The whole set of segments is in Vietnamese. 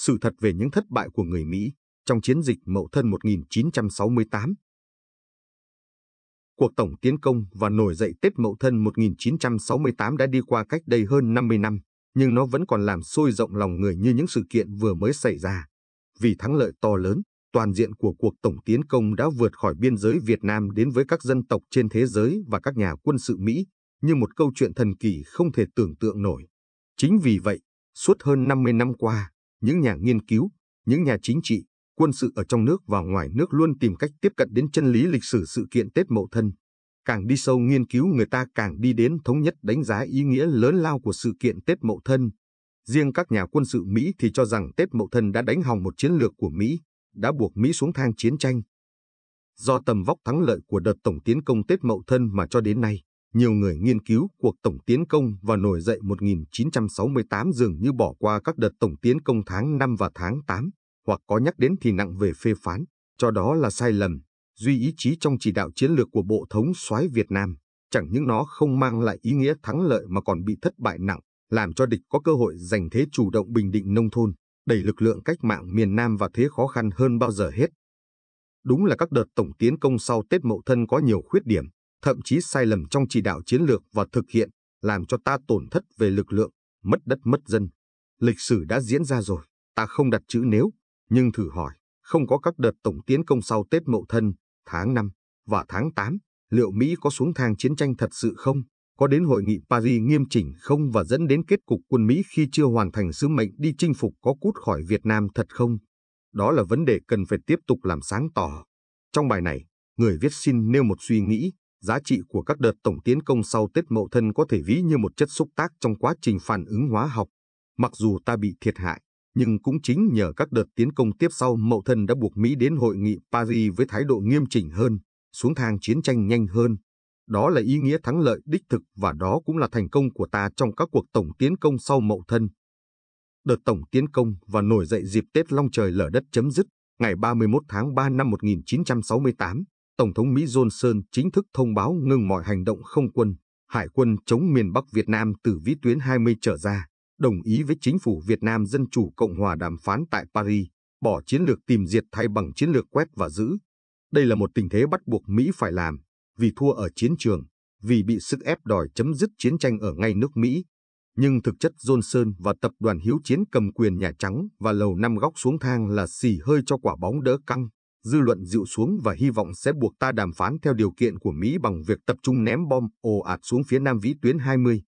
sự thật về những thất bại của người Mỹ trong chiến dịch Mậu Thân 1968. Cuộc tổng tiến công và nổi dậy Tết Mậu Thân 1968 đã đi qua cách đây hơn 50 năm, nhưng nó vẫn còn làm sôi rộng lòng người như những sự kiện vừa mới xảy ra. Vì thắng lợi to lớn, toàn diện của cuộc tổng tiến công đã vượt khỏi biên giới Việt Nam đến với các dân tộc trên thế giới và các nhà quân sự Mỹ, như một câu chuyện thần kỳ không thể tưởng tượng nổi. Chính vì vậy, suốt hơn 50 năm qua, những nhà nghiên cứu, những nhà chính trị, quân sự ở trong nước và ngoài nước luôn tìm cách tiếp cận đến chân lý lịch sử sự kiện Tết Mậu Thân. Càng đi sâu nghiên cứu người ta càng đi đến thống nhất đánh giá ý nghĩa lớn lao của sự kiện Tết Mậu Thân. Riêng các nhà quân sự Mỹ thì cho rằng Tết Mậu Thân đã đánh hỏng một chiến lược của Mỹ, đã buộc Mỹ xuống thang chiến tranh. Do tầm vóc thắng lợi của đợt tổng tiến công Tết Mậu Thân mà cho đến nay, nhiều người nghiên cứu cuộc tổng tiến công và nổi dậy 1968 dường như bỏ qua các đợt tổng tiến công tháng 5 và tháng 8, hoặc có nhắc đến thì nặng về phê phán, cho đó là sai lầm, duy ý chí trong chỉ đạo chiến lược của Bộ Thống soái Việt Nam, chẳng những nó không mang lại ý nghĩa thắng lợi mà còn bị thất bại nặng, làm cho địch có cơ hội giành thế chủ động bình định nông thôn, đẩy lực lượng cách mạng miền Nam vào thế khó khăn hơn bao giờ hết. Đúng là các đợt tổng tiến công sau Tết Mậu Thân có nhiều khuyết điểm, thậm chí sai lầm trong chỉ đạo chiến lược và thực hiện, làm cho ta tổn thất về lực lượng, mất đất mất dân. Lịch sử đã diễn ra rồi, ta không đặt chữ nếu, nhưng thử hỏi, không có các đợt tổng tiến công sau Tết Mậu Thân, tháng 5 và tháng 8, liệu Mỹ có xuống thang chiến tranh thật sự không? Có đến hội nghị Paris nghiêm chỉnh không và dẫn đến kết cục quân Mỹ khi chưa hoàn thành sứ mệnh đi chinh phục có cút khỏi Việt Nam thật không? Đó là vấn đề cần phải tiếp tục làm sáng tỏ. Trong bài này, người viết xin nêu một suy nghĩ Giá trị của các đợt tổng tiến công sau Tết Mậu Thân có thể ví như một chất xúc tác trong quá trình phản ứng hóa học. Mặc dù ta bị thiệt hại, nhưng cũng chính nhờ các đợt tiến công tiếp sau Mậu Thân đã buộc Mỹ đến hội nghị Paris với thái độ nghiêm chỉnh hơn, xuống thang chiến tranh nhanh hơn. Đó là ý nghĩa thắng lợi đích thực và đó cũng là thành công của ta trong các cuộc tổng tiến công sau Mậu Thân. Đợt tổng tiến công và nổi dậy dịp Tết Long Trời lở đất chấm dứt ngày 31 tháng 3 năm 1968 Tổng thống Mỹ Johnson chính thức thông báo ngừng mọi hành động không quân, hải quân chống miền Bắc Việt Nam từ vĩ tuyến 20 trở ra, đồng ý với chính phủ Việt Nam Dân Chủ Cộng Hòa đàm phán tại Paris, bỏ chiến lược tìm diệt thay bằng chiến lược quét và giữ. Đây là một tình thế bắt buộc Mỹ phải làm, vì thua ở chiến trường, vì bị sức ép đòi chấm dứt chiến tranh ở ngay nước Mỹ. Nhưng thực chất Johnson và tập đoàn hiếu chiến cầm quyền Nhà Trắng và lầu năm góc xuống thang là xì hơi cho quả bóng đỡ căng dư luận dịu xuống và hy vọng sẽ buộc ta đàm phán theo điều kiện của Mỹ bằng việc tập trung ném bom ồ ạt xuống phía Nam Vĩ tuyến 20.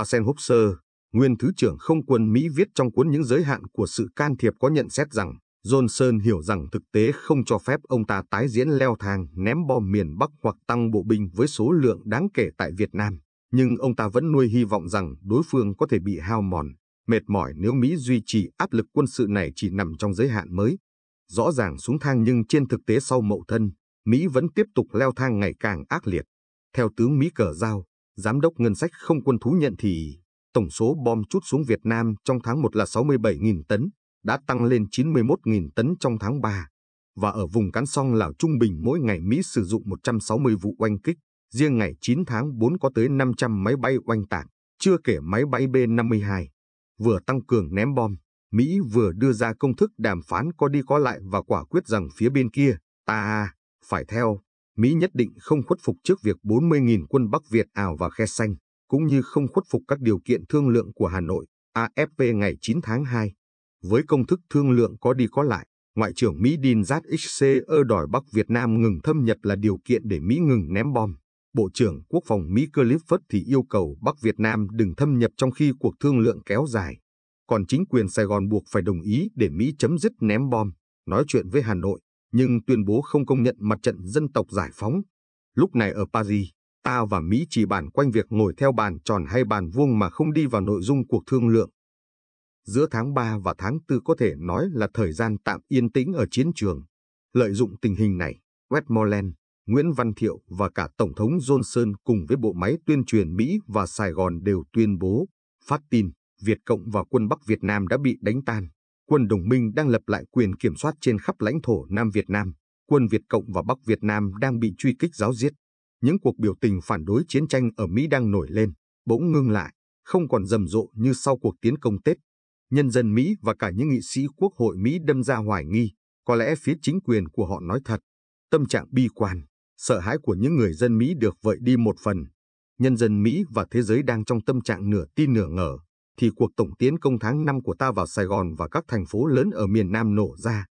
Asenhofer, nguyên Thứ trưởng Không quân Mỹ viết trong cuốn Những giới hạn của sự can thiệp có nhận xét rằng Johnson hiểu rằng thực tế không cho phép ông ta tái diễn leo thang ném bom miền Bắc hoặc tăng bộ binh với số lượng đáng kể tại Việt Nam, nhưng ông ta vẫn nuôi hy vọng rằng đối phương có thể bị hao mòn, mệt mỏi nếu Mỹ duy trì áp lực quân sự này chỉ nằm trong giới hạn mới rõ ràng xuống thang nhưng trên thực tế sau mậu thân, Mỹ vẫn tiếp tục leo thang ngày càng ác liệt. Theo tướng Mỹ Cờ Giao, Giám đốc Ngân sách không quân thú nhận thì tổng số bom chút xuống Việt Nam trong tháng 1 là 67.000 tấn, đã tăng lên 91.000 tấn trong tháng 3. Và ở vùng cán song Lào trung bình mỗi ngày Mỹ sử dụng 160 vụ oanh kích, riêng ngày 9 tháng 4 có tới 500 máy bay oanh tạc, chưa kể máy bay B-52. Vừa tăng cường ném bom, Mỹ vừa đưa ra công thức đàm phán có đi có lại và quả quyết rằng phía bên kia, ta, phải theo, Mỹ nhất định không khuất phục trước việc 40.000 quân Bắc Việt ảo vào khe xanh, cũng như không khuất phục các điều kiện thương lượng của Hà Nội, AFP ngày 9 tháng 2. Với công thức thương lượng có đi có lại, Ngoại trưởng Mỹ Dean ZXCE đòi Bắc Việt Nam ngừng thâm nhập là điều kiện để Mỹ ngừng ném bom. Bộ trưởng Quốc phòng Mỹ Clifford thì yêu cầu Bắc Việt Nam đừng thâm nhập trong khi cuộc thương lượng kéo dài còn chính quyền Sài Gòn buộc phải đồng ý để Mỹ chấm dứt ném bom, nói chuyện với Hà Nội, nhưng tuyên bố không công nhận mặt trận dân tộc giải phóng. Lúc này ở Paris, ta và Mỹ chỉ bàn quanh việc ngồi theo bàn tròn hay bàn vuông mà không đi vào nội dung cuộc thương lượng. Giữa tháng 3 và tháng 4 có thể nói là thời gian tạm yên tĩnh ở chiến trường. Lợi dụng tình hình này, Westmoreland, Nguyễn Văn Thiệu và cả Tổng thống Johnson cùng với bộ máy tuyên truyền Mỹ và Sài Gòn đều tuyên bố, phát tin, Việt Cộng và quân Bắc Việt Nam đã bị đánh tan. Quân đồng minh đang lập lại quyền kiểm soát trên khắp lãnh thổ Nam Việt Nam. Quân Việt Cộng và Bắc Việt Nam đang bị truy kích giáo giết. Những cuộc biểu tình phản đối chiến tranh ở Mỹ đang nổi lên, bỗng ngưng lại, không còn rầm rộ như sau cuộc tiến công Tết. Nhân dân Mỹ và cả những nghị sĩ quốc hội Mỹ đâm ra hoài nghi, có lẽ phía chính quyền của họ nói thật. Tâm trạng bi quan, sợ hãi của những người dân Mỹ được vợi đi một phần. Nhân dân Mỹ và thế giới đang trong tâm trạng nửa tin nửa ngờ thì cuộc tổng tiến công tháng 5 của ta vào Sài Gòn và các thành phố lớn ở miền Nam nổ ra.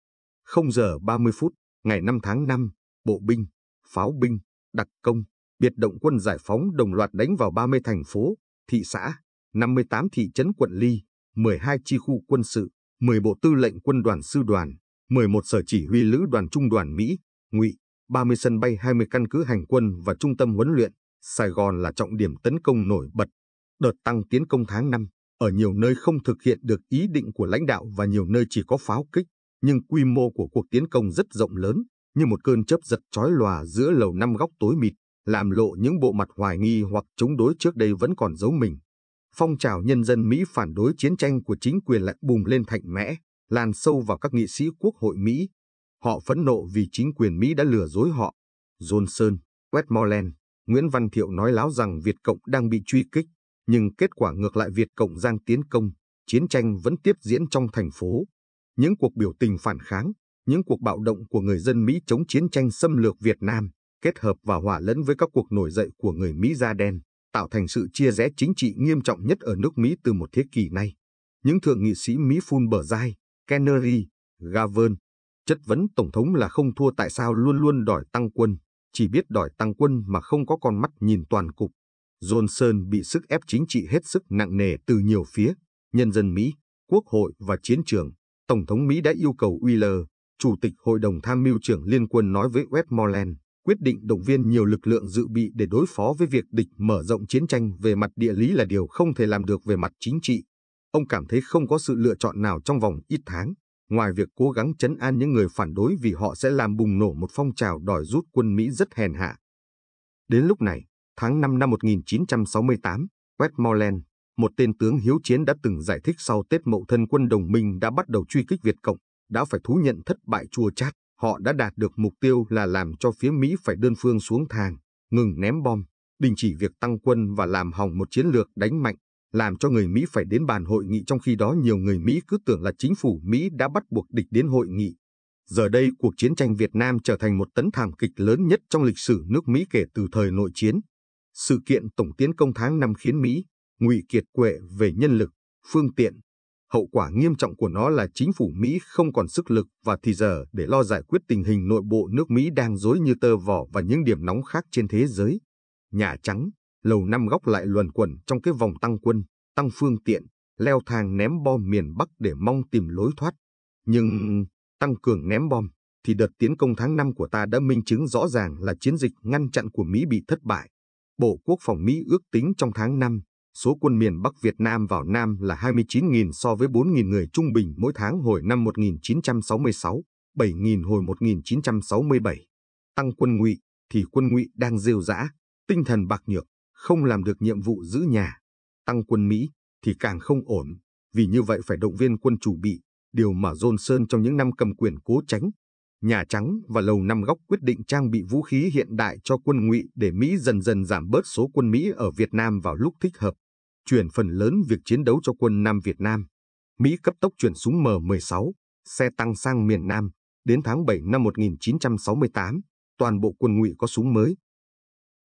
0 giờ 30 phút, ngày 5 tháng 5, bộ binh, pháo binh, đặc công, biệt động quân giải phóng đồng loạt đánh vào 30 thành phố, thị xã, 58 thị trấn quận ly, 12 chi khu quân sự, 10 bộ tư lệnh quân đoàn sư đoàn, 11 sở chỉ huy lữ đoàn trung đoàn Mỹ, Ngụy, 30 sân bay 20 căn cứ hành quân và trung tâm huấn luyện, Sài Gòn là trọng điểm tấn công nổi bật. Đợt tăng tiến công tháng 5 ở nhiều nơi không thực hiện được ý định của lãnh đạo và nhiều nơi chỉ có pháo kích, nhưng quy mô của cuộc tiến công rất rộng lớn, như một cơn chớp giật chói lòa giữa lầu năm góc tối mịt, làm lộ những bộ mặt hoài nghi hoặc chống đối trước đây vẫn còn giấu mình. Phong trào nhân dân Mỹ phản đối chiến tranh của chính quyền lại bùng lên mạnh mẽ, lan sâu vào các nghị sĩ quốc hội Mỹ. Họ phẫn nộ vì chính quyền Mỹ đã lừa dối họ. Johnson, Westmoreland, Nguyễn Văn Thiệu nói láo rằng Việt Cộng đang bị truy kích, nhưng kết quả ngược lại Việt Cộng Giang tiến công, chiến tranh vẫn tiếp diễn trong thành phố. Những cuộc biểu tình phản kháng, những cuộc bạo động của người dân Mỹ chống chiến tranh xâm lược Việt Nam, kết hợp và hòa lẫn với các cuộc nổi dậy của người Mỹ da đen, tạo thành sự chia rẽ chính trị nghiêm trọng nhất ở nước Mỹ từ một thế kỷ nay. Những thượng nghị sĩ Mỹ phun bờ dai, Kennedy, Gavin, chất vấn Tổng thống là không thua tại sao luôn luôn đòi tăng quân, chỉ biết đòi tăng quân mà không có con mắt nhìn toàn cục. Johnson bị sức ép chính trị hết sức nặng nề từ nhiều phía, nhân dân Mỹ, quốc hội và chiến trường. Tổng thống Mỹ đã yêu cầu Wheeler, Chủ tịch Hội đồng Tham mưu trưởng Liên quân nói với Westmoreland, quyết định động viên nhiều lực lượng dự bị để đối phó với việc địch mở rộng chiến tranh về mặt địa lý là điều không thể làm được về mặt chính trị. Ông cảm thấy không có sự lựa chọn nào trong vòng ít tháng, ngoài việc cố gắng chấn an những người phản đối vì họ sẽ làm bùng nổ một phong trào đòi rút quân Mỹ rất hèn hạ. Đến lúc này, tháng 5 năm 1968, Westmoreland, một tên tướng hiếu chiến đã từng giải thích sau Tết Mậu Thân quân đồng minh đã bắt đầu truy kích Việt Cộng, đã phải thú nhận thất bại chua chát. Họ đã đạt được mục tiêu là làm cho phía Mỹ phải đơn phương xuống thang, ngừng ném bom, đình chỉ việc tăng quân và làm hỏng một chiến lược đánh mạnh, làm cho người Mỹ phải đến bàn hội nghị trong khi đó nhiều người Mỹ cứ tưởng là chính phủ Mỹ đã bắt buộc địch đến hội nghị. Giờ đây cuộc chiến tranh Việt Nam trở thành một tấn thảm kịch lớn nhất trong lịch sử nước Mỹ kể từ thời nội chiến. Sự kiện tổng tiến công tháng năm khiến Mỹ, ngụy kiệt quệ về nhân lực, phương tiện. Hậu quả nghiêm trọng của nó là chính phủ Mỹ không còn sức lực và thì giờ để lo giải quyết tình hình nội bộ nước Mỹ đang rối như tơ vò và những điểm nóng khác trên thế giới. Nhà Trắng, Lầu Năm Góc lại luồn quẩn trong cái vòng tăng quân, tăng phương tiện, leo thang ném bom miền Bắc để mong tìm lối thoát. Nhưng tăng cường ném bom thì đợt tiến công tháng 5 của ta đã minh chứng rõ ràng là chiến dịch ngăn chặn của Mỹ bị thất bại. Bộ Quốc phòng Mỹ ước tính trong tháng 5, số quân miền Bắc Việt Nam vào Nam là 29.000 so với 4.000 người trung bình mỗi tháng hồi năm 1966, 7.000 hồi 1967. Tăng quân ngụy thì quân ngụy đang rêu rã, tinh thần bạc nhược, không làm được nhiệm vụ giữ nhà. Tăng quân Mỹ thì càng không ổn, vì như vậy phải động viên quân chủ bị, điều mà Johnson trong những năm cầm quyền cố tránh. Nhà Trắng và Lầu Năm Góc quyết định trang bị vũ khí hiện đại cho quân ngụy để Mỹ dần dần giảm bớt số quân Mỹ ở Việt Nam vào lúc thích hợp, chuyển phần lớn việc chiến đấu cho quân Nam Việt Nam. Mỹ cấp tốc chuyển súng M16, xe tăng sang miền Nam. Đến tháng 7 năm 1968, toàn bộ quân ngụy có súng mới.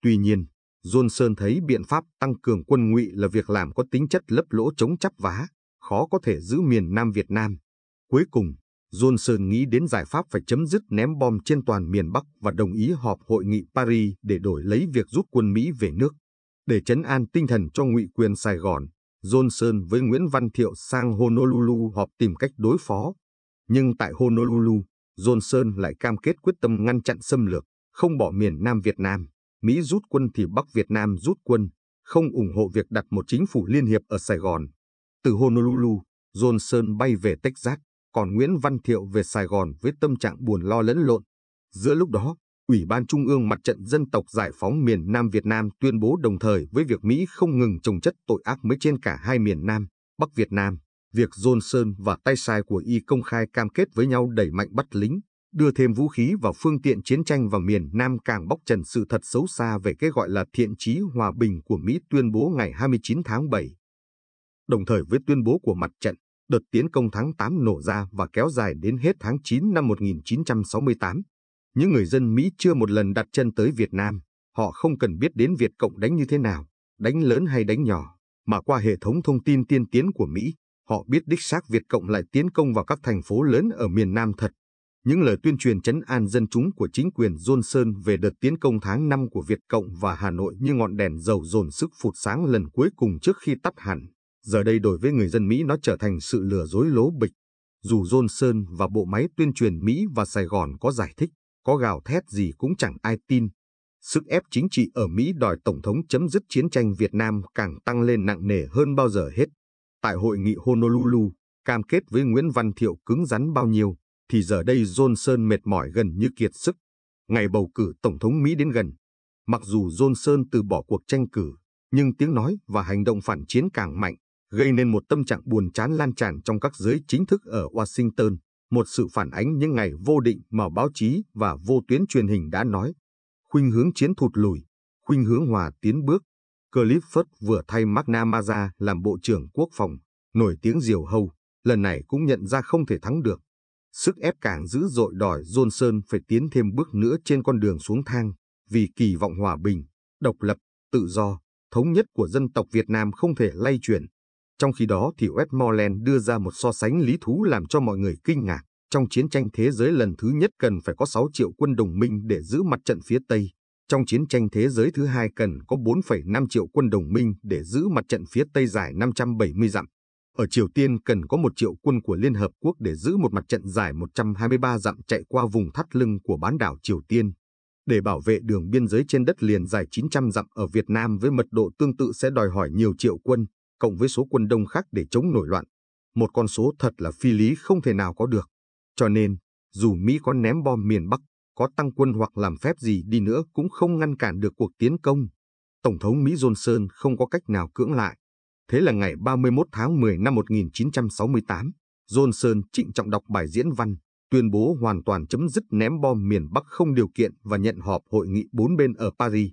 Tuy nhiên, Johnson thấy biện pháp tăng cường quân ngụy là việc làm có tính chất lấp lỗ chống chắp vá, khó có thể giữ miền Nam Việt Nam. Cuối cùng, Johnson nghĩ đến giải pháp phải chấm dứt ném bom trên toàn miền Bắc và đồng ý họp hội nghị Paris để đổi lấy việc rút quân Mỹ về nước. Để chấn an tinh thần cho ngụy quyền Sài Gòn, Johnson với Nguyễn Văn Thiệu sang Honolulu họp tìm cách đối phó. Nhưng tại Honolulu, Johnson lại cam kết quyết tâm ngăn chặn xâm lược, không bỏ miền Nam Việt Nam. Mỹ rút quân thì Bắc Việt Nam rút quân, không ủng hộ việc đặt một chính phủ liên hiệp ở Sài Gòn. Từ Honolulu, Johnson bay về Texas, còn Nguyễn Văn Thiệu về Sài Gòn với tâm trạng buồn lo lẫn lộn. Giữa lúc đó, Ủy ban Trung ương Mặt trận Dân tộc Giải phóng miền Nam Việt Nam tuyên bố đồng thời với việc Mỹ không ngừng trồng chất tội ác mới trên cả hai miền Nam, Bắc Việt Nam, việc Johnson và tay sai của Y công khai cam kết với nhau đẩy mạnh bắt lính, đưa thêm vũ khí và phương tiện chiến tranh vào miền Nam càng bóc trần sự thật xấu xa về cái gọi là thiện chí hòa bình của Mỹ tuyên bố ngày 29 tháng 7. Đồng thời với tuyên bố của mặt trận, đợt tiến công tháng 8 nổ ra và kéo dài đến hết tháng 9 năm 1968. Những người dân Mỹ chưa một lần đặt chân tới Việt Nam, họ không cần biết đến Việt Cộng đánh như thế nào, đánh lớn hay đánh nhỏ, mà qua hệ thống thông tin tiên tiến của Mỹ, họ biết đích xác Việt Cộng lại tiến công vào các thành phố lớn ở miền Nam thật. Những lời tuyên truyền chấn an dân chúng của chính quyền Johnson về đợt tiến công tháng 5 của Việt Cộng và Hà Nội như ngọn đèn dầu dồn sức phụt sáng lần cuối cùng trước khi tắt hẳn. Giờ đây đối với người dân Mỹ nó trở thành sự lừa dối lố bịch. Dù Johnson và bộ máy tuyên truyền Mỹ và Sài Gòn có giải thích, có gào thét gì cũng chẳng ai tin. Sức ép chính trị ở Mỹ đòi Tổng thống chấm dứt chiến tranh Việt Nam càng tăng lên nặng nề hơn bao giờ hết. Tại hội nghị Honolulu, cam kết với Nguyễn Văn Thiệu cứng rắn bao nhiêu, thì giờ đây Johnson mệt mỏi gần như kiệt sức. Ngày bầu cử Tổng thống Mỹ đến gần, mặc dù Johnson từ bỏ cuộc tranh cử, nhưng tiếng nói và hành động phản chiến càng mạnh gây nên một tâm trạng buồn chán lan tràn trong các giới chính thức ở Washington, một sự phản ánh những ngày vô định mà báo chí và vô tuyến truyền hình đã nói. Khuynh hướng chiến thụt lùi, khuynh hướng hòa tiến bước. Clifford vừa thay McNamara ra làm Bộ trưởng Quốc phòng, nổi tiếng diều hâu, lần này cũng nhận ra không thể thắng được. Sức ép càng dữ dội đòi Johnson phải tiến thêm bước nữa trên con đường xuống thang, vì kỳ vọng hòa bình, độc lập, tự do, thống nhất của dân tộc Việt Nam không thể lay chuyển trong khi đó thì Westmoreland đưa ra một so sánh lý thú làm cho mọi người kinh ngạc. Trong chiến tranh thế giới lần thứ nhất cần phải có 6 triệu quân đồng minh để giữ mặt trận phía Tây. Trong chiến tranh thế giới thứ hai cần có 4,5 triệu quân đồng minh để giữ mặt trận phía Tây dài 570 dặm. Ở Triều Tiên cần có 1 triệu quân của Liên Hợp Quốc để giữ một mặt trận dài 123 dặm chạy qua vùng thắt lưng của bán đảo Triều Tiên. Để bảo vệ đường biên giới trên đất liền dài 900 dặm ở Việt Nam với mật độ tương tự sẽ đòi hỏi nhiều triệu quân cộng với số quân đông khác để chống nổi loạn, một con số thật là phi lý không thể nào có được. Cho nên, dù Mỹ có ném bom miền Bắc, có tăng quân hoặc làm phép gì đi nữa cũng không ngăn cản được cuộc tiến công. Tổng thống Mỹ Johnson không có cách nào cưỡng lại. Thế là ngày 31 tháng 10 năm 1968, Johnson trịnh trọng đọc bài diễn văn, tuyên bố hoàn toàn chấm dứt ném bom miền Bắc không điều kiện và nhận họp hội nghị bốn bên ở Paris.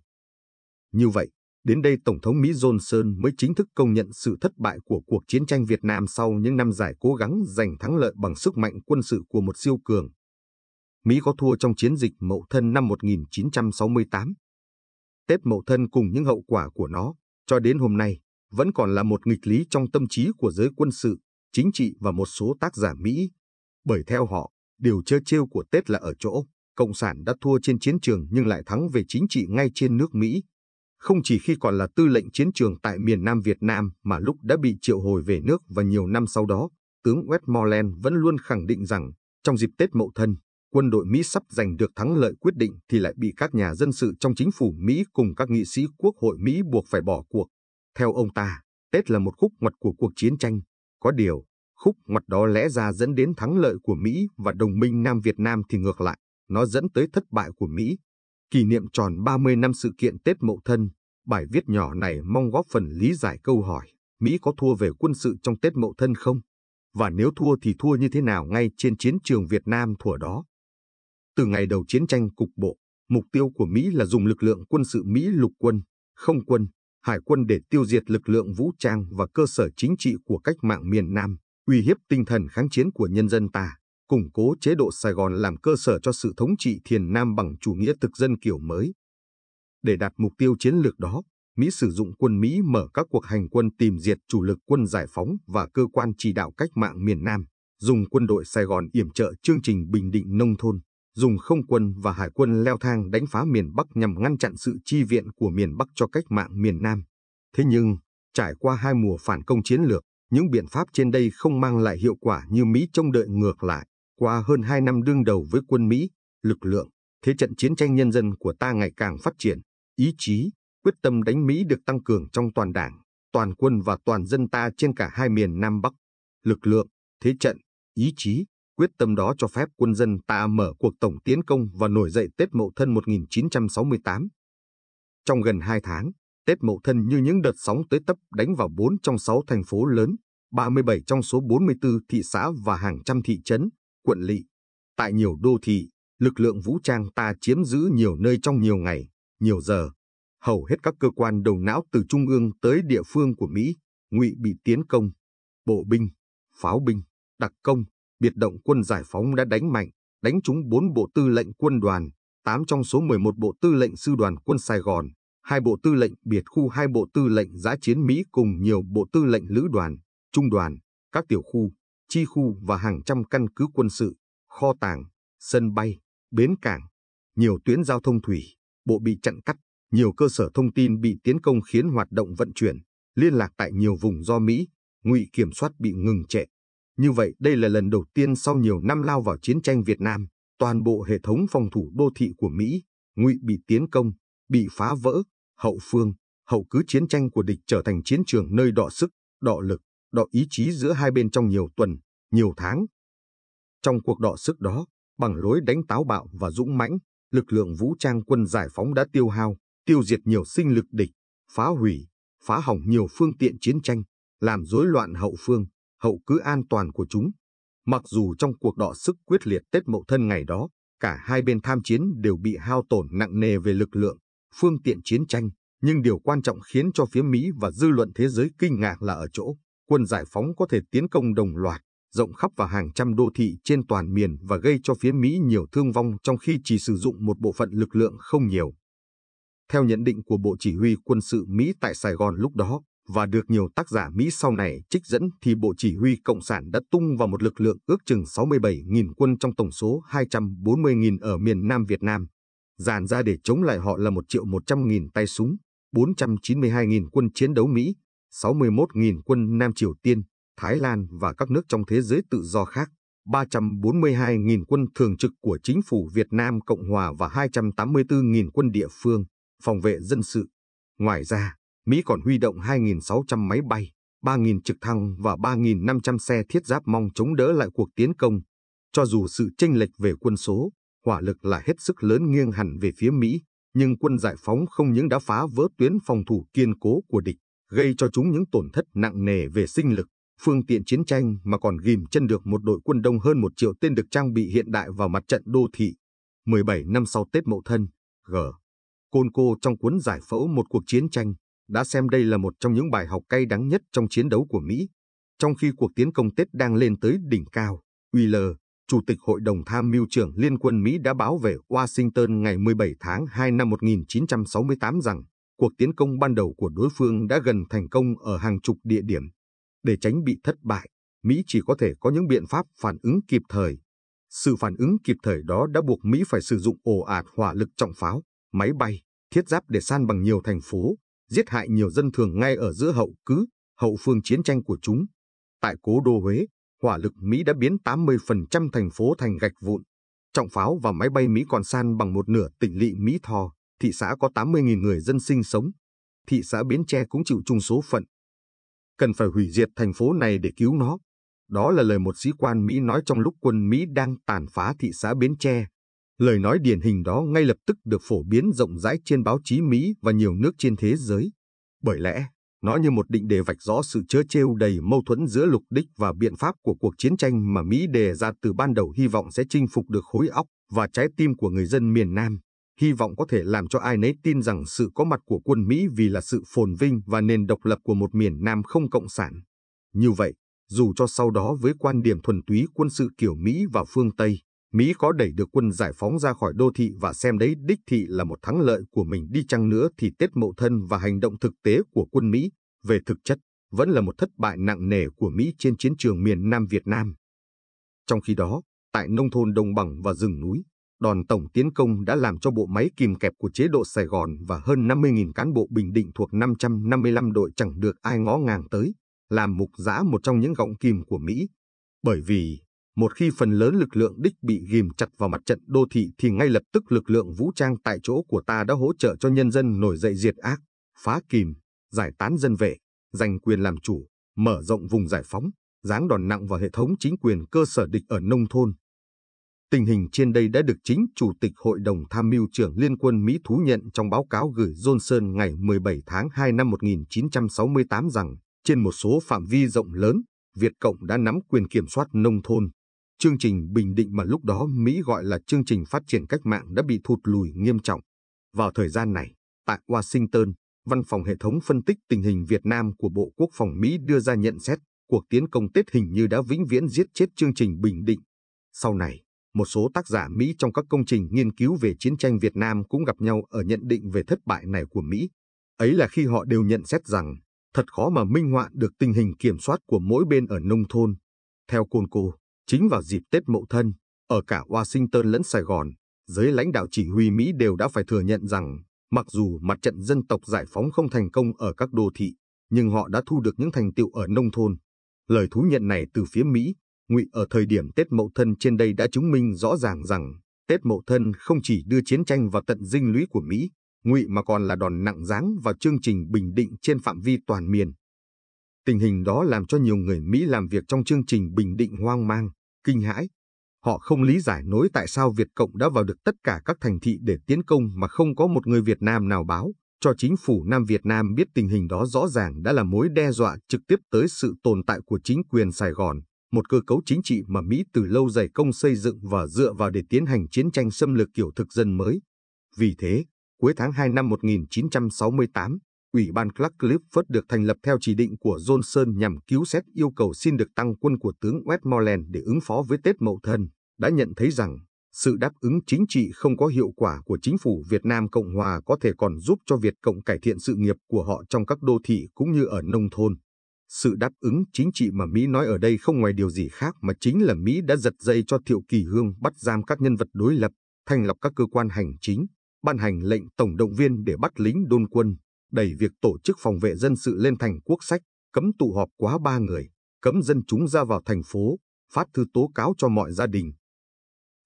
Như vậy, Đến đây Tổng thống Mỹ Johnson mới chính thức công nhận sự thất bại của cuộc chiến tranh Việt Nam sau những năm dài cố gắng giành thắng lợi bằng sức mạnh quân sự của một siêu cường. Mỹ có thua trong chiến dịch Mậu Thân năm 1968. Tết Mậu Thân cùng những hậu quả của nó, cho đến hôm nay, vẫn còn là một nghịch lý trong tâm trí của giới quân sự, chính trị và một số tác giả Mỹ. Bởi theo họ, điều trơ trêu của Tết là ở chỗ, Cộng sản đã thua trên chiến trường nhưng lại thắng về chính trị ngay trên nước Mỹ không chỉ khi còn là tư lệnh chiến trường tại miền Nam Việt Nam mà lúc đã bị triệu hồi về nước và nhiều năm sau đó, tướng Westmoreland vẫn luôn khẳng định rằng trong dịp Tết Mậu Thân, quân đội Mỹ sắp giành được thắng lợi quyết định thì lại bị các nhà dân sự trong chính phủ Mỹ cùng các nghị sĩ quốc hội Mỹ buộc phải bỏ cuộc. Theo ông ta, Tết là một khúc ngoặt của cuộc chiến tranh. Có điều, khúc ngoặt đó lẽ ra dẫn đến thắng lợi của Mỹ và đồng minh Nam Việt Nam thì ngược lại, nó dẫn tới thất bại của Mỹ kỷ niệm tròn 30 năm sự kiện Tết Mậu Thân, bài viết nhỏ này mong góp phần lý giải câu hỏi Mỹ có thua về quân sự trong Tết Mậu Thân không? Và nếu thua thì thua như thế nào ngay trên chiến trường Việt Nam thuở đó? Từ ngày đầu chiến tranh cục bộ, mục tiêu của Mỹ là dùng lực lượng quân sự Mỹ lục quân, không quân, hải quân để tiêu diệt lực lượng vũ trang và cơ sở chính trị của cách mạng miền Nam, uy hiếp tinh thần kháng chiến của nhân dân ta củng cố chế độ Sài Gòn làm cơ sở cho sự thống trị thiền Nam bằng chủ nghĩa thực dân kiểu mới. Để đạt mục tiêu chiến lược đó, Mỹ sử dụng quân Mỹ mở các cuộc hành quân tìm diệt chủ lực quân giải phóng và cơ quan chỉ đạo cách mạng miền Nam, dùng quân đội Sài Gòn yểm trợ chương trình bình định nông thôn, dùng không quân và hải quân leo thang đánh phá miền Bắc nhằm ngăn chặn sự chi viện của miền Bắc cho cách mạng miền Nam. Thế nhưng, trải qua hai mùa phản công chiến lược, những biện pháp trên đây không mang lại hiệu quả như Mỹ trông đợi ngược lại. Qua hơn hai năm đương đầu với quân Mỹ, lực lượng, thế trận chiến tranh nhân dân của ta ngày càng phát triển, ý chí, quyết tâm đánh Mỹ được tăng cường trong toàn đảng, toàn quân và toàn dân ta trên cả hai miền Nam Bắc. Lực lượng, thế trận, ý chí, quyết tâm đó cho phép quân dân ta mở cuộc tổng tiến công và nổi dậy Tết Mậu Thân 1968. Trong gần hai tháng, Tết Mậu Thân như những đợt sóng tới tấp đánh vào bốn trong sáu thành phố lớn, 37 trong số 44 thị xã và hàng trăm thị trấn, quận lỵ. Tại nhiều đô thị, lực lượng vũ trang ta chiếm giữ nhiều nơi trong nhiều ngày, nhiều giờ. Hầu hết các cơ quan đầu não từ trung ương tới địa phương của Mỹ, ngụy bị tiến công. Bộ binh, pháo binh, đặc công, biệt động quân giải phóng đã đánh mạnh, đánh trúng 4 bộ tư lệnh quân đoàn, 8 trong số 11 bộ tư lệnh sư đoàn quân Sài Gòn, hai bộ tư lệnh biệt khu hai bộ tư lệnh giã chiến Mỹ cùng nhiều bộ tư lệnh lữ đoàn, trung đoàn, các tiểu khu chi khu và hàng trăm căn cứ quân sự, kho tàng, sân bay, bến cảng, nhiều tuyến giao thông thủy, bộ bị chặn cắt, nhiều cơ sở thông tin bị tiến công khiến hoạt động vận chuyển, liên lạc tại nhiều vùng do Mỹ, ngụy kiểm soát bị ngừng trệ. Như vậy, đây là lần đầu tiên sau nhiều năm lao vào chiến tranh Việt Nam, toàn bộ hệ thống phòng thủ đô thị của Mỹ, ngụy bị tiến công, bị phá vỡ, hậu phương, hậu cứ chiến tranh của địch trở thành chiến trường nơi đọ sức, đọ lực, đọ ý chí giữa hai bên trong nhiều tuần, nhiều tháng. Trong cuộc đọ sức đó, bằng lối đánh táo bạo và dũng mãnh, lực lượng vũ trang quân giải phóng đã tiêu hao, tiêu diệt nhiều sinh lực địch, phá hủy, phá hỏng nhiều phương tiện chiến tranh, làm rối loạn hậu phương, hậu cứ an toàn của chúng. Mặc dù trong cuộc đọ sức quyết liệt Tết Mậu Thân ngày đó, cả hai bên tham chiến đều bị hao tổn nặng nề về lực lượng, phương tiện chiến tranh, nhưng điều quan trọng khiến cho phía Mỹ và dư luận thế giới kinh ngạc là ở chỗ quân giải phóng có thể tiến công đồng loạt, rộng khắp vào hàng trăm đô thị trên toàn miền và gây cho phía Mỹ nhiều thương vong trong khi chỉ sử dụng một bộ phận lực lượng không nhiều. Theo nhận định của Bộ Chỉ huy quân sự Mỹ tại Sài Gòn lúc đó, và được nhiều tác giả Mỹ sau này trích dẫn thì Bộ Chỉ huy Cộng sản đã tung vào một lực lượng ước chừng 67.000 quân trong tổng số 240.000 ở miền Nam Việt Nam. Dàn ra để chống lại họ là 1 triệu 100.000 tay súng, 492.000 quân chiến đấu Mỹ, 61.000 quân Nam Triều Tiên, Thái Lan và các nước trong thế giới tự do khác, 342.000 quân thường trực của chính phủ Việt Nam Cộng Hòa và 284.000 quân địa phương, phòng vệ dân sự. Ngoài ra, Mỹ còn huy động 2.600 máy bay, 3.000 trực thăng và 3.500 xe thiết giáp mong chống đỡ lại cuộc tiến công. Cho dù sự chênh lệch về quân số, hỏa lực là hết sức lớn nghiêng hẳn về phía Mỹ, nhưng quân giải phóng không những đã phá vỡ tuyến phòng thủ kiên cố của địch, gây cho chúng những tổn thất nặng nề về sinh lực, phương tiện chiến tranh mà còn ghim chân được một đội quân đông hơn một triệu tên được trang bị hiện đại vào mặt trận đô thị. 17 năm sau Tết Mậu Thân, G. Côn Cô trong cuốn giải phẫu một cuộc chiến tranh đã xem đây là một trong những bài học cay đắng nhất trong chiến đấu của Mỹ. Trong khi cuộc tiến công Tết đang lên tới đỉnh cao, Wheeler, Chủ tịch Hội đồng Tham mưu trưởng Liên quân Mỹ đã báo về Washington ngày 17 tháng 2 năm 1968 rằng cuộc tiến công ban đầu của đối phương đã gần thành công ở hàng chục địa điểm. Để tránh bị thất bại, Mỹ chỉ có thể có những biện pháp phản ứng kịp thời. Sự phản ứng kịp thời đó đã buộc Mỹ phải sử dụng ồ ạt hỏa lực trọng pháo, máy bay, thiết giáp để san bằng nhiều thành phố, giết hại nhiều dân thường ngay ở giữa hậu cứ, hậu phương chiến tranh của chúng. Tại cố đô Huế, hỏa lực Mỹ đã biến 80% thành phố thành gạch vụn. Trọng pháo và máy bay Mỹ còn san bằng một nửa tỉnh lỵ Mỹ Tho thị xã có 80.000 người dân sinh sống, thị xã Bến Tre cũng chịu chung số phận. Cần phải hủy diệt thành phố này để cứu nó. Đó là lời một sĩ quan Mỹ nói trong lúc quân Mỹ đang tàn phá thị xã Bến Tre. Lời nói điển hình đó ngay lập tức được phổ biến rộng rãi trên báo chí Mỹ và nhiều nước trên thế giới. Bởi lẽ, nó như một định đề vạch rõ sự chớ trêu đầy mâu thuẫn giữa lục đích và biện pháp của cuộc chiến tranh mà Mỹ đề ra từ ban đầu hy vọng sẽ chinh phục được khối óc và trái tim của người dân miền Nam hy vọng có thể làm cho ai nấy tin rằng sự có mặt của quân Mỹ vì là sự phồn vinh và nền độc lập của một miền Nam không cộng sản. Như vậy, dù cho sau đó với quan điểm thuần túy quân sự kiểu Mỹ và phương Tây, Mỹ có đẩy được quân giải phóng ra khỏi đô thị và xem đấy đích thị là một thắng lợi của mình đi chăng nữa thì Tết Mậu Thân và hành động thực tế của quân Mỹ, về thực chất, vẫn là một thất bại nặng nề của Mỹ trên chiến trường miền Nam Việt Nam. Trong khi đó, tại nông thôn đồng bằng và rừng núi, Đòn tổng tiến công đã làm cho bộ máy kìm kẹp của chế độ Sài Gòn và hơn 50.000 cán bộ Bình Định thuộc 555 đội chẳng được ai ngó ngàng tới, làm mục giã một trong những gọng kìm của Mỹ. Bởi vì, một khi phần lớn lực lượng đích bị ghim chặt vào mặt trận đô thị thì ngay lập tức lực lượng vũ trang tại chỗ của ta đã hỗ trợ cho nhân dân nổi dậy diệt ác, phá kìm, giải tán dân vệ, giành quyền làm chủ, mở rộng vùng giải phóng, giáng đòn nặng vào hệ thống chính quyền cơ sở địch ở nông thôn. Tình hình trên đây đã được chính Chủ tịch Hội đồng Tham mưu trưởng Liên quân Mỹ thú nhận trong báo cáo gửi Johnson ngày 17 tháng 2 năm 1968 rằng, trên một số phạm vi rộng lớn, Việt Cộng đã nắm quyền kiểm soát nông thôn. Chương trình bình định mà lúc đó Mỹ gọi là chương trình phát triển cách mạng đã bị thụt lùi nghiêm trọng. Vào thời gian này, tại Washington, Văn phòng Hệ thống Phân tích Tình hình Việt Nam của Bộ Quốc phòng Mỹ đưa ra nhận xét cuộc tiến công Tết hình như đã vĩnh viễn giết chết chương trình bình định. Sau này, một số tác giả Mỹ trong các công trình nghiên cứu về chiến tranh Việt Nam cũng gặp nhau ở nhận định về thất bại này của Mỹ. Ấy là khi họ đều nhận xét rằng thật khó mà minh họa được tình hình kiểm soát của mỗi bên ở nông thôn. Theo Côn Cô, chính vào dịp Tết Mậu Thân, ở cả Washington lẫn Sài Gòn, giới lãnh đạo chỉ huy Mỹ đều đã phải thừa nhận rằng mặc dù mặt trận dân tộc giải phóng không thành công ở các đô thị, nhưng họ đã thu được những thành tiệu ở nông thôn. Lời thú nhận này từ phía Mỹ Ngụy ở thời điểm Tết Mậu Thân trên đây đã chứng minh rõ ràng rằng Tết Mậu Thân không chỉ đưa chiến tranh vào tận dinh lũy của Mỹ, Ngụy mà còn là đòn nặng giáng vào chương trình bình định trên phạm vi toàn miền. Tình hình đó làm cho nhiều người Mỹ làm việc trong chương trình bình định hoang mang, kinh hãi. Họ không lý giải nối tại sao Việt Cộng đã vào được tất cả các thành thị để tiến công mà không có một người Việt Nam nào báo cho chính phủ Nam Việt Nam biết tình hình đó rõ ràng đã là mối đe dọa trực tiếp tới sự tồn tại của chính quyền Sài Gòn một cơ cấu chính trị mà Mỹ từ lâu dày công xây dựng và dựa vào để tiến hành chiến tranh xâm lược kiểu thực dân mới. Vì thế, cuối tháng 2 năm 1968, Ủy ban Clark Clifford được thành lập theo chỉ định của Johnson nhằm cứu xét yêu cầu xin được tăng quân của tướng Westmoreland để ứng phó với Tết Mậu Thân, đã nhận thấy rằng sự đáp ứng chính trị không có hiệu quả của chính phủ Việt Nam Cộng Hòa có thể còn giúp cho Việt Cộng cải thiện sự nghiệp của họ trong các đô thị cũng như ở nông thôn. Sự đáp ứng chính trị mà Mỹ nói ở đây không ngoài điều gì khác mà chính là Mỹ đã giật dây cho Thiệu Kỳ Hương bắt giam các nhân vật đối lập, thành lập các cơ quan hành chính, ban hành lệnh tổng động viên để bắt lính đôn quân, đẩy việc tổ chức phòng vệ dân sự lên thành quốc sách, cấm tụ họp quá ba người, cấm dân chúng ra vào thành phố, phát thư tố cáo cho mọi gia đình.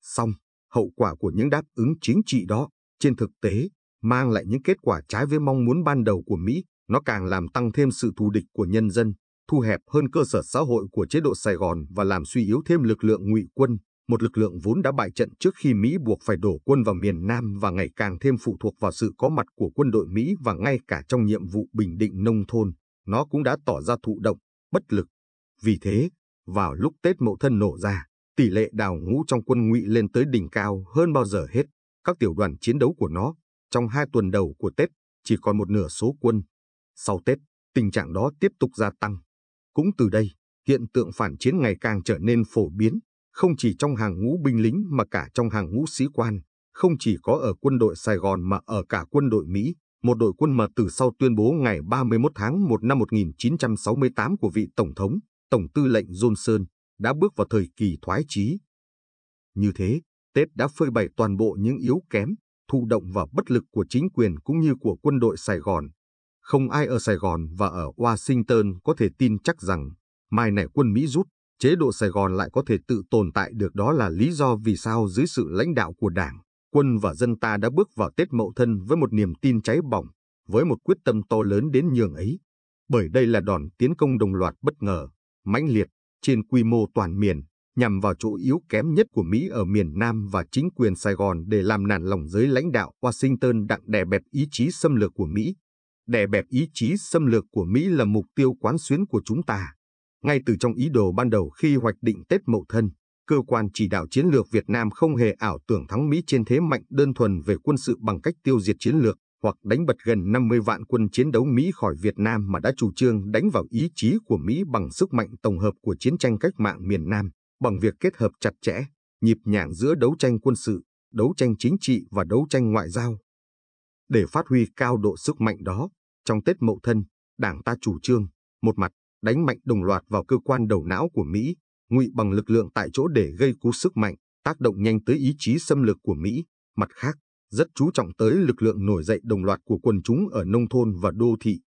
Xong, hậu quả của những đáp ứng chính trị đó, trên thực tế, mang lại những kết quả trái với mong muốn ban đầu của Mỹ nó càng làm tăng thêm sự thù địch của nhân dân, thu hẹp hơn cơ sở xã hội của chế độ Sài Gòn và làm suy yếu thêm lực lượng ngụy quân, một lực lượng vốn đã bại trận trước khi Mỹ buộc phải đổ quân vào miền Nam và ngày càng thêm phụ thuộc vào sự có mặt của quân đội Mỹ và ngay cả trong nhiệm vụ bình định nông thôn, nó cũng đã tỏ ra thụ động, bất lực. Vì thế, vào lúc Tết Mậu Thân nổ ra, tỷ lệ đào ngũ trong quân ngụy lên tới đỉnh cao hơn bao giờ hết. Các tiểu đoàn chiến đấu của nó, trong hai tuần đầu của Tết, chỉ còn một nửa số quân, sau Tết, tình trạng đó tiếp tục gia tăng. Cũng từ đây, hiện tượng phản chiến ngày càng trở nên phổ biến, không chỉ trong hàng ngũ binh lính mà cả trong hàng ngũ sĩ quan, không chỉ có ở quân đội Sài Gòn mà ở cả quân đội Mỹ. Một đội quân mà từ sau tuyên bố ngày 31 tháng 1 năm 1968 của vị Tổng thống, Tổng tư lệnh Johnson, đã bước vào thời kỳ thoái chí. Như thế, Tết đã phơi bày toàn bộ những yếu kém, thụ động và bất lực của chính quyền cũng như của quân đội Sài Gòn, không ai ở Sài Gòn và ở Washington có thể tin chắc rằng mai này quân Mỹ rút, chế độ Sài Gòn lại có thể tự tồn tại được đó là lý do vì sao dưới sự lãnh đạo của Đảng, quân và dân ta đã bước vào Tết Mậu Thân với một niềm tin cháy bỏng, với một quyết tâm to lớn đến nhường ấy. Bởi đây là đòn tiến công đồng loạt bất ngờ, mãnh liệt, trên quy mô toàn miền, nhằm vào chỗ yếu kém nhất của Mỹ ở miền Nam và chính quyền Sài Gòn để làm nản lòng giới lãnh đạo Washington đặng đè bẹp ý chí xâm lược của Mỹ. Đè bẹp ý chí xâm lược của Mỹ là mục tiêu quán xuyến của chúng ta. Ngay từ trong ý đồ ban đầu khi hoạch định Tết Mậu Thân, cơ quan chỉ đạo chiến lược Việt Nam không hề ảo tưởng thắng Mỹ trên thế mạnh đơn thuần về quân sự bằng cách tiêu diệt chiến lược hoặc đánh bật gần 50 vạn quân chiến đấu Mỹ khỏi Việt Nam mà đã chủ trương đánh vào ý chí của Mỹ bằng sức mạnh tổng hợp của chiến tranh cách mạng miền Nam, bằng việc kết hợp chặt chẽ, nhịp nhàng giữa đấu tranh quân sự, đấu tranh chính trị và đấu tranh ngoại giao, để phát huy cao độ sức mạnh đó, trong Tết Mậu Thân, Đảng ta chủ trương, một mặt, đánh mạnh đồng loạt vào cơ quan đầu não của Mỹ, ngụy bằng lực lượng tại chỗ để gây cú sức mạnh, tác động nhanh tới ý chí xâm lược của Mỹ, mặt khác, rất chú trọng tới lực lượng nổi dậy đồng loạt của quần chúng ở nông thôn và đô thị.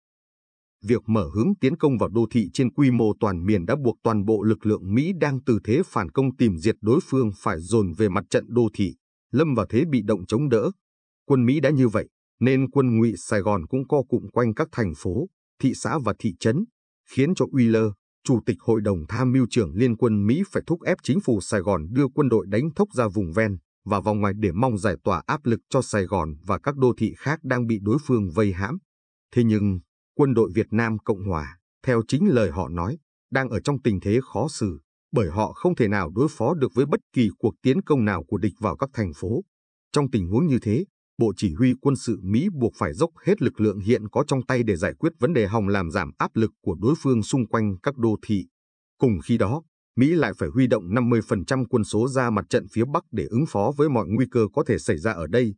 Việc mở hướng tiến công vào đô thị trên quy mô toàn miền đã buộc toàn bộ lực lượng Mỹ đang từ thế phản công tìm diệt đối phương phải dồn về mặt trận đô thị, lâm vào thế bị động chống đỡ. Quân Mỹ đã như vậy, nên quân ngụy Sài Gòn cũng co cụm quanh các thành phố, thị xã và thị trấn, khiến cho Wheeler, Chủ tịch Hội đồng Tham mưu trưởng Liên quân Mỹ phải thúc ép chính phủ Sài Gòn đưa quân đội đánh thốc ra vùng ven và vòng ngoài để mong giải tỏa áp lực cho Sài Gòn và các đô thị khác đang bị đối phương vây hãm. Thế nhưng, quân đội Việt Nam Cộng Hòa, theo chính lời họ nói, đang ở trong tình thế khó xử, bởi họ không thể nào đối phó được với bất kỳ cuộc tiến công nào của địch vào các thành phố. Trong tình huống như thế, Bộ Chỉ huy quân sự Mỹ buộc phải dốc hết lực lượng hiện có trong tay để giải quyết vấn đề hòng làm giảm áp lực của đối phương xung quanh các đô thị. Cùng khi đó, Mỹ lại phải huy động 50% quân số ra mặt trận phía Bắc để ứng phó với mọi nguy cơ có thể xảy ra ở đây.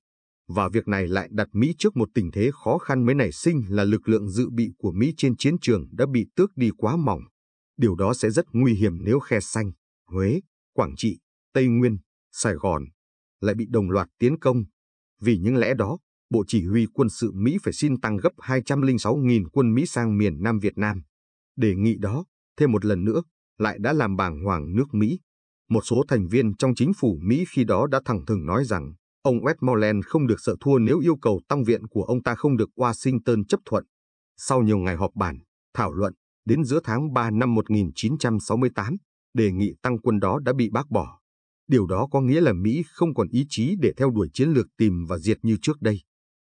Và việc này lại đặt Mỹ trước một tình thế khó khăn mới nảy sinh là lực lượng dự bị của Mỹ trên chiến trường đã bị tước đi quá mỏng. Điều đó sẽ rất nguy hiểm nếu khe xanh, Huế, Quảng Trị, Tây Nguyên, Sài Gòn lại bị đồng loạt tiến công vì những lẽ đó, Bộ Chỉ huy quân sự Mỹ phải xin tăng gấp 206.000 quân Mỹ sang miền Nam Việt Nam. Đề nghị đó, thêm một lần nữa, lại đã làm bàng hoàng nước Mỹ. Một số thành viên trong chính phủ Mỹ khi đó đã thẳng thừng nói rằng ông Westmoreland không được sợ thua nếu yêu cầu tăng viện của ông ta không được Washington chấp thuận. Sau nhiều ngày họp bàn, thảo luận, đến giữa tháng 3 năm 1968, đề nghị tăng quân đó đã bị bác bỏ. Điều đó có nghĩa là Mỹ không còn ý chí để theo đuổi chiến lược tìm và diệt như trước đây.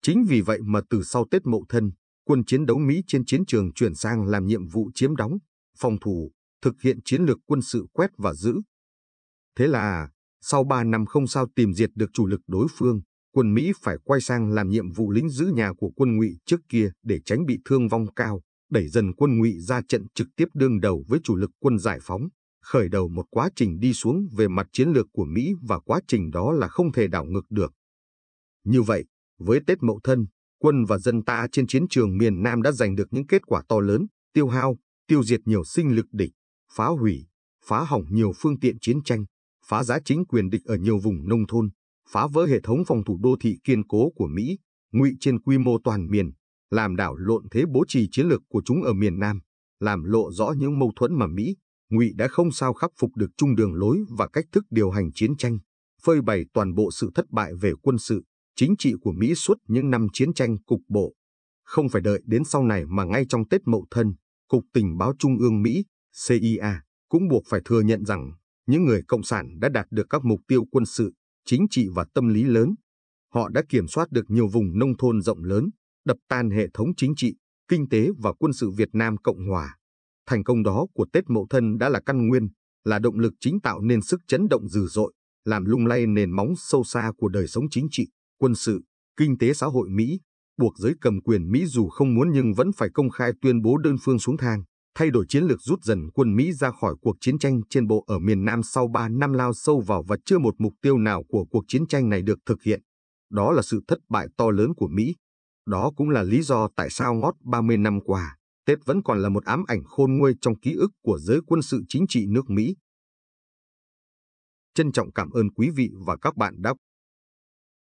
Chính vì vậy mà từ sau Tết Mậu Thân, quân chiến đấu Mỹ trên chiến trường chuyển sang làm nhiệm vụ chiếm đóng, phòng thủ, thực hiện chiến lược quân sự quét và giữ. Thế là, sau 3 năm không sao tìm diệt được chủ lực đối phương, quân Mỹ phải quay sang làm nhiệm vụ lính giữ nhà của quân Ngụy trước kia để tránh bị thương vong cao, đẩy dần quân Ngụy ra trận trực tiếp đương đầu với chủ lực quân giải phóng khởi đầu một quá trình đi xuống về mặt chiến lược của Mỹ và quá trình đó là không thể đảo ngược được. Như vậy, với Tết Mậu Thân, quân và dân ta trên chiến trường miền Nam đã giành được những kết quả to lớn, tiêu hao, tiêu diệt nhiều sinh lực địch, phá hủy, phá hỏng nhiều phương tiện chiến tranh, phá giá chính quyền địch ở nhiều vùng nông thôn, phá vỡ hệ thống phòng thủ đô thị kiên cố của Mỹ, ngụy trên quy mô toàn miền, làm đảo lộn thế bố trì chiến lược của chúng ở miền Nam, làm lộ rõ những mâu thuẫn mà Mỹ, Ngụy đã không sao khắc phục được chung đường lối và cách thức điều hành chiến tranh, phơi bày toàn bộ sự thất bại về quân sự, chính trị của Mỹ suốt những năm chiến tranh cục bộ. Không phải đợi đến sau này mà ngay trong Tết Mậu Thân, Cục Tình báo Trung ương Mỹ, CIA, cũng buộc phải thừa nhận rằng những người Cộng sản đã đạt được các mục tiêu quân sự, chính trị và tâm lý lớn. Họ đã kiểm soát được nhiều vùng nông thôn rộng lớn, đập tan hệ thống chính trị, kinh tế và quân sự Việt Nam Cộng Hòa. Thành công đó của Tết Mậu Thân đã là căn nguyên, là động lực chính tạo nên sức chấn động dữ dội, làm lung lay nền móng sâu xa của đời sống chính trị, quân sự, kinh tế xã hội Mỹ, buộc giới cầm quyền Mỹ dù không muốn nhưng vẫn phải công khai tuyên bố đơn phương xuống thang, thay đổi chiến lược rút dần quân Mỹ ra khỏi cuộc chiến tranh trên bộ ở miền Nam sau 3 năm lao sâu vào và chưa một mục tiêu nào của cuộc chiến tranh này được thực hiện. Đó là sự thất bại to lớn của Mỹ. Đó cũng là lý do tại sao ngót 30 năm qua, Tết vẫn còn là một ám ảnh khôn nguôi trong ký ức của giới quân sự chính trị nước Mỹ. Trân trọng cảm ơn quý vị và các bạn đã